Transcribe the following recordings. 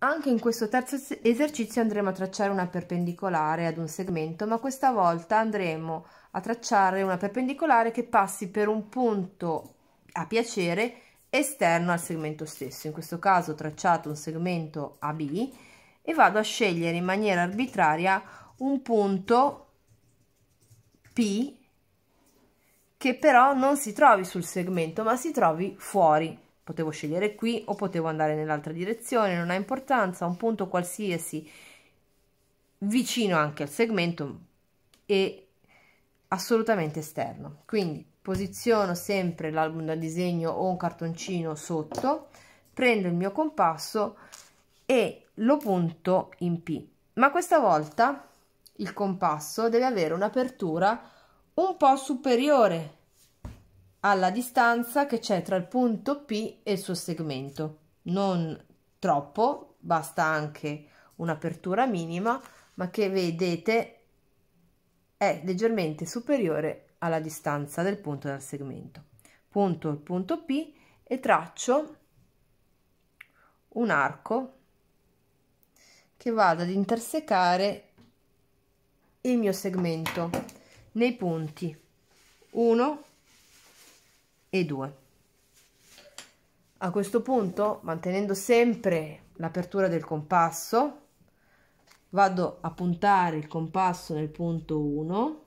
Anche in questo terzo esercizio andremo a tracciare una perpendicolare ad un segmento, ma questa volta andremo a tracciare una perpendicolare che passi per un punto a piacere esterno al segmento stesso. In questo caso ho tracciato un segmento AB e vado a scegliere in maniera arbitraria un punto P che però non si trovi sul segmento ma si trovi fuori Potevo scegliere qui o potevo andare nell'altra direzione, non ha importanza, un punto qualsiasi vicino anche al segmento e assolutamente esterno. Quindi posiziono sempre l'album da disegno o un cartoncino sotto, prendo il mio compasso e lo punto in P. Ma questa volta il compasso deve avere un'apertura un po' superiore alla distanza che c'è tra il punto P e il suo segmento. Non troppo, basta anche un'apertura minima, ma che vedete è leggermente superiore alla distanza del punto dal segmento. Punto il punto P e traccio un arco che vada ad intersecare il mio segmento nei punti 1 e 2 a questo punto mantenendo sempre l'apertura del compasso vado a puntare il compasso nel punto 1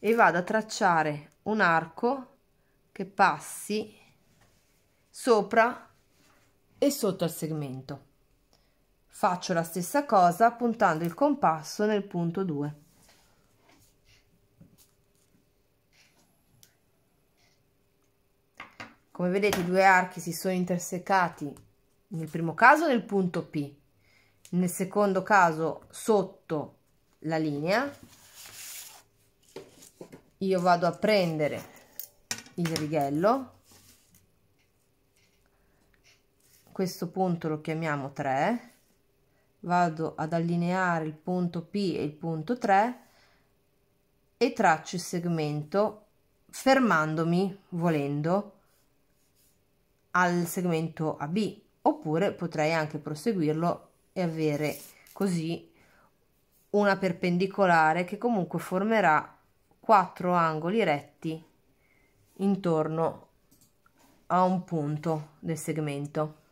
e vado a tracciare un arco che passi sopra e sotto al segmento faccio la stessa cosa puntando il compasso nel punto 2 come vedete i due archi si sono intersecati nel primo caso nel punto P nel secondo caso sotto la linea io vado a prendere il righello questo punto lo chiamiamo 3 vado ad allineare il punto P e il punto 3 e traccio il segmento fermandomi volendo al segmento AB oppure potrei anche proseguirlo e avere così una perpendicolare che comunque formerà quattro angoli retti intorno a un punto del segmento.